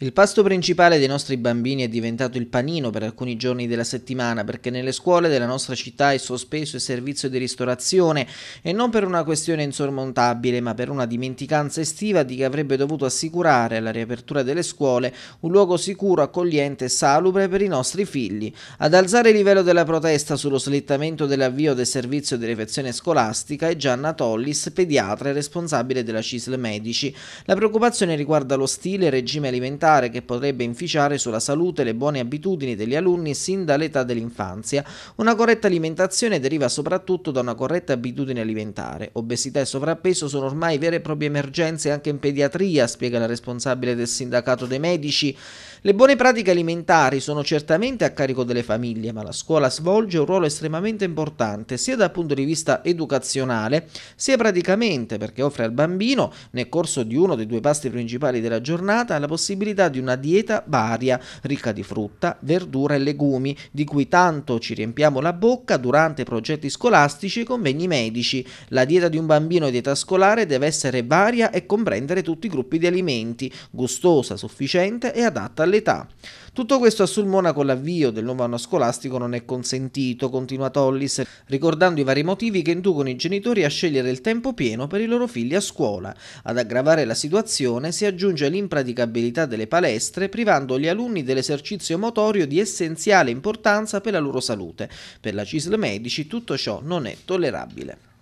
Il pasto principale dei nostri bambini è diventato il panino per alcuni giorni della settimana perché nelle scuole della nostra città è sospeso il servizio di ristorazione e non per una questione insormontabile ma per una dimenticanza estiva di chi avrebbe dovuto assicurare alla riapertura delle scuole un luogo sicuro, accogliente e salubre per i nostri figli. Ad alzare il livello della protesta sullo slittamento dell'avvio del servizio di refezione scolastica è Gianna Tollis, pediatra e responsabile della CISL Medici. La preoccupazione riguarda lo stile e regime alimentare alimentare che potrebbe inficiare sulla salute le buone abitudini degli alunni sin dall'età dell'infanzia. Una corretta alimentazione deriva soprattutto da una corretta abitudine alimentare. Obesità e sovrappeso sono ormai vere e proprie emergenze anche in pediatria, spiega la responsabile del sindacato dei medici. Le buone pratiche alimentari sono certamente a carico delle famiglie, ma la scuola svolge un ruolo estremamente importante sia dal punto di vista educazionale sia praticamente perché offre al bambino, nel corso di uno dei due pasti principali della giornata, la possibilità necessita di una dieta varia, ricca di frutta, verdura e legumi, di cui tanto ci riempiamo la bocca durante progetti scolastici e convegni medici. La dieta di un bambino di età scolare deve essere varia e comprendere tutti i gruppi di alimenti, gustosa, sufficiente e adatta all'età. Tutto questo a Sulmona con l'avvio del nuovo anno scolastico non è consentito, continua Tollis, ricordando i vari motivi che inducono i genitori a scegliere il tempo pieno per i loro figli a scuola. Ad aggravare la situazione si aggiunge l'impraticabilità delle le palestre, privando gli alunni dell'esercizio motorio di essenziale importanza per la loro salute. Per la CISL Medici tutto ciò non è tollerabile.